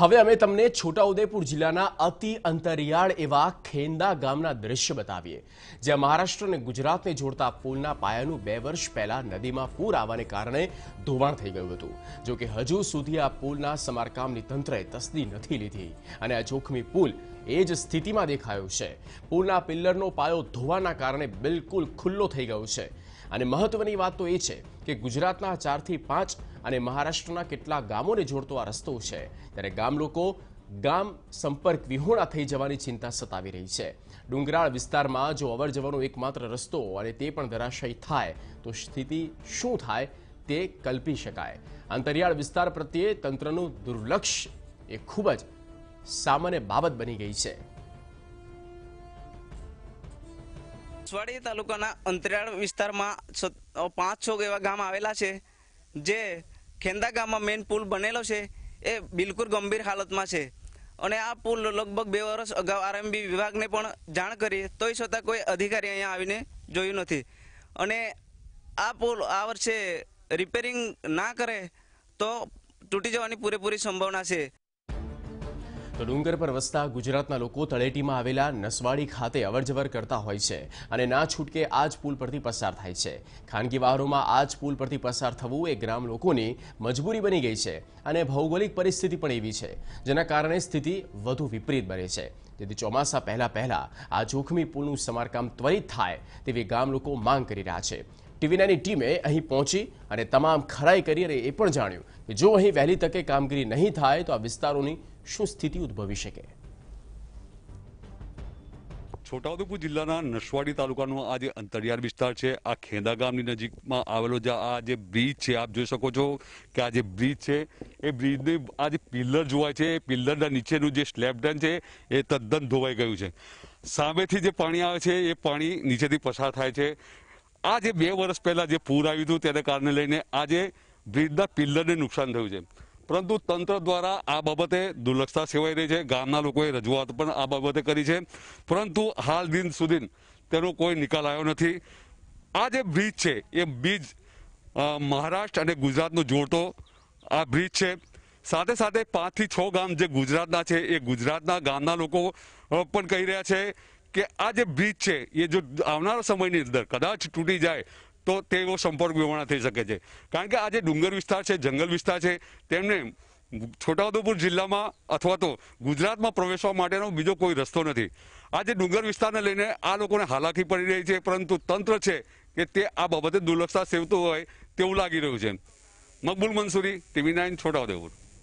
હવે અમે તમને છોટાઉદેપુર જિલ્લાના અતિ અંતરિયાળ એવા ખેંદા ગામના દ્રશ્ય બતાવીએ જ્યાં મહારાષ્ટ્ર અને ગુજરાતને જોડતા પુલના પાયાનું બે વર્ષ પહેલા નદીમાં પૂર આવવાને કારણે ધોવાણ થઈ ગયું હતું જોકે હજુ સુધી આ પુલના સમારકામની તંત્રએ તસ્દી નથી લીધી અને આ જોખમી પુલ એ જ સ્થિતિમાં દેખાયો છે પુલના પિલ્લરનો પાયો ધોવાના કારણે બિલકુલ ખુલ્લો થઈ ગયો છે અને મહત્વની વાત તો એ છે કે ગુજરાતના ચારથી પાંચ અને મહારાષ્ટ્રના કેટલા ગામોને જોડતો આ રસ્તો છે ત્યારે ગામ લોકો ગામ સંપર્ક વિહોણા થઈ જવાની ચિંતા સતાવી રહી છે ડુંગરાળ વિસ્તારમાં જો અવર જવાનો એકમાત્ર રસ્તો અને તે પણ ધરાશયી થાય તો સ્થિતિ શું થાય તે કલ્પી શકાય અંતરિયાળ વિસ્તાર પ્રત્યે તંત્રનું દુર્લક્ષ એ ખૂબ જ સામાન્ય બાબત બની ગઈ છે અસવાડી તાલુકાના અંતરિયાળ વિસ્તારમાં પાંચ છ એવા ગામ આવેલા છે જે ખેંદા ગામમાં મેઇન પુલ બનેલો છે એ બિલકુલ ગંભીર હાલતમાં છે અને આ પુલ લગભગ બે વર્ષ અગાઉ આરએમબી વિભાગને પણ જાણ કરી તોય છતાં કોઈ અધિકારી અહીંયા આવીને જોયું નથી અને આ પુલ આ વર્ષે રિપેરિંગ ના કરે તો તૂટી જવાની પૂરેપૂરી સંભાવના છે તો ડુંગર પર વસતા ગુજરાતના લોકો તળેટીમાં આવેલા નસવાડી ખાતે અવરજવર કરતા હોય છે અને ના છૂટકે આ જ પુલ પરથી પસાર થાય છે ખાનગી વાહનોમાં આ જ પુલ પરથી પસાર થવું એ ગ્રામ લોકોની મજબૂરી બની ગઈ છે અને ભૌગોલિક પરિસ્થિતિ પણ એવી છે જેના કારણે સ્થિતિ વધુ વિપરીત બને છે તેથી ચોમાસા પહેલાં પહેલાં આ જોખમી પુલનું સમારકામ ત્વરિત થાય તેવી ગામ લોકો માંગ કરી રહ્યા છે ટીવીનાની ટીમે અહીં પહોંચી અને તમામ ખરાઈ કરી અને એ પણ જાણ્યું કે જો અહીં વહેલી તકે કામગીરી નહીં થાય તો આ વિસ્તારોની શું સ્થિતિ ઉદ્ભવી શકે છોટાઉદેપુર જિલ્લાના નસવાડી તાલુકાનો આ જે અંતરિયાળ વિસ્તાર છે આ ખેંદા ગામની નજીકમાં આવેલો જે આ જે બ્રિજ છે આપ જોઈ શકો છો કે આ જે બ્રિજ છે એ બ્રિજની આ જે પિલ્લર જોવાય છે એ પિલ્લરના નીચેનું જે સ્લેબડન છે એ તદ્દન ધોવાઈ ગયું છે સામેથી જે પાણી આવે છે એ પાણી નીચેથી પસાર થાય છે આ જે બે વર્ષ પહેલાં જે પૂર આવ્યું હતું તેને કારણે લઈને આજે બ્રિજના પિલ્લરને નુકસાન થયું છે પરંતુ તંત્ર દ્વારા આ બાબતે દુર્લક્ષતા સેવાઈ રહી છે ગામના લોકોએ રજૂઆત પણ આ બાબતે કરી છે પરંતુ હાલ દિન સુધી તેનો કોઈ નિકાલ આવ્યો નથી આ જે બ્રિજ છે એ બ્રિજ મહારાષ્ટ્ર અને ગુજરાતનો જોડતો આ બ્રિજ છે સાથે સાથે પાંચથી છ ગામ જે ગુજરાતના છે એ ગુજરાતના ગામના લોકો પણ કહી રહ્યા છે કે આ જે બ્રિજ છે એ જો આવનારા સમયની અંદર કદાચ તૂટી જાય તો તેવો સંપર્ક વિહોણા થઈ શકે છે કારણ કે આ જે ડુંગર વિસ્તાર છે જંગલ વિસ્તાર છે તેમને છોટાઉદેપુર જિલ્લામાં અથવા તો ગુજરાતમાં પ્રવેશવા માટેનો બીજો કોઈ રસ્તો નથી આ જે ડુંગર વિસ્તારને લઈને આ લોકોને હાલાકી પડી રહી છે પરંતુ તંત્ર છે કે તે આ બાબતે દુર્લક્ષતા સેવતું હોય તેવું લાગી રહ્યું છે મકબૂલ મંસૂરી ટીવી નાઇન છોટાઉદેપુર